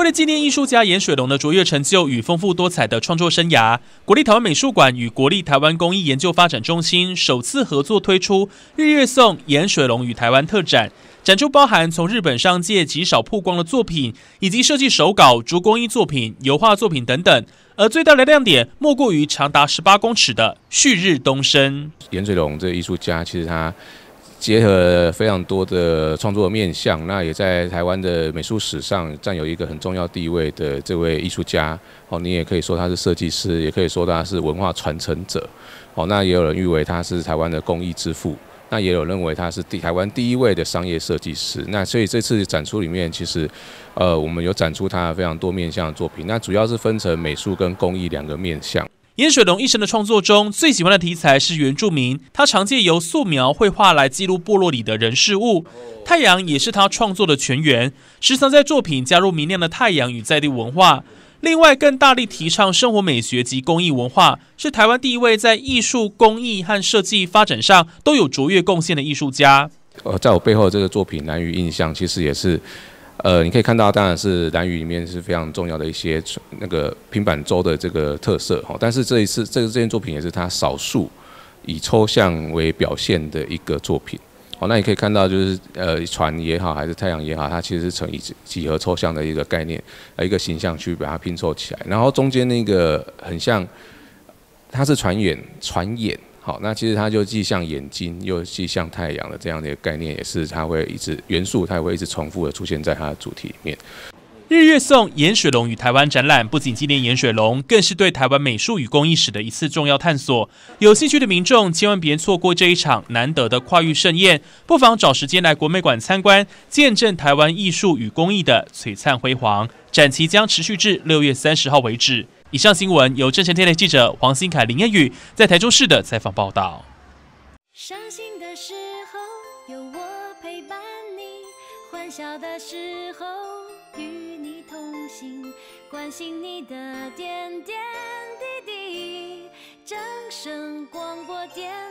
为了纪念艺术家严水龙的卓越成就与丰富多彩的创作生涯，国立台湾美术馆与国立台湾工艺研究发展中心首次合作推出《日月颂严水龙与台湾特展》，展出包含从日本上界极少曝光的作品，以及设计手稿、竹工艺作品、油画作品等等。而最大的亮点，莫过于长达十八公尺的《旭日东升》。严水龙这艺术家，其实他。结合非常多的创作面向，那也在台湾的美术史上占有一个很重要地位的这位艺术家。哦，你也可以说他是设计师，也可以说他是文化传承者。哦，那也有人誉为他是台湾的工艺之父，那也有认为他是第台湾第一位的商业设计师。那所以这次展出里面，其实，呃，我们有展出他非常多面向的作品。那主要是分成美术跟工艺两个面向。严水龙一生的创作中，最喜欢的题材是原住民。他常借由素描绘画来记录部落里的人事物。太阳也是他创作的泉源，时常在作品加入明亮的太阳与在地文化。另外，更大力提倡生活美学及工艺文化，是台湾第一位在艺术、工艺和设计发展上都有卓越贡献的艺术家。呃，在我背后这个作品，难于印象，其实也是。呃，你可以看到，当然是蓝雨里面是非常重要的一些那个平板舟的这个特色哦。但是这一次，这个这件作品也是他少数以抽象为表现的一个作品好，那你可以看到，就是呃船也好，还是太阳也好，它其实是成以几何抽象的一个概念啊一个形象去把它拼凑起来。然后中间那个很像，它是船眼，船眼。好，那其实它就既像眼睛，又既像太阳的这样的一个概念，也是它会一直元素，它会一直重复的出现在它的主题里面。日月颂盐水龙与台湾展览，不仅纪念盐水龙，更是对台湾美术与工艺史的一次重要探索。有兴趣的民众，千万别错过这一场难得的跨域盛宴，不妨找时间来国美馆参观，见证台湾艺术与工艺的璀璨辉煌。展期将持续至六月三十号为止。以上新闻由真诚天的记者黄新凯林燕宇在台州市的采访报道伤心的时候有我陪伴你欢笑的时候与你同行关心你的点点滴滴掌声广播电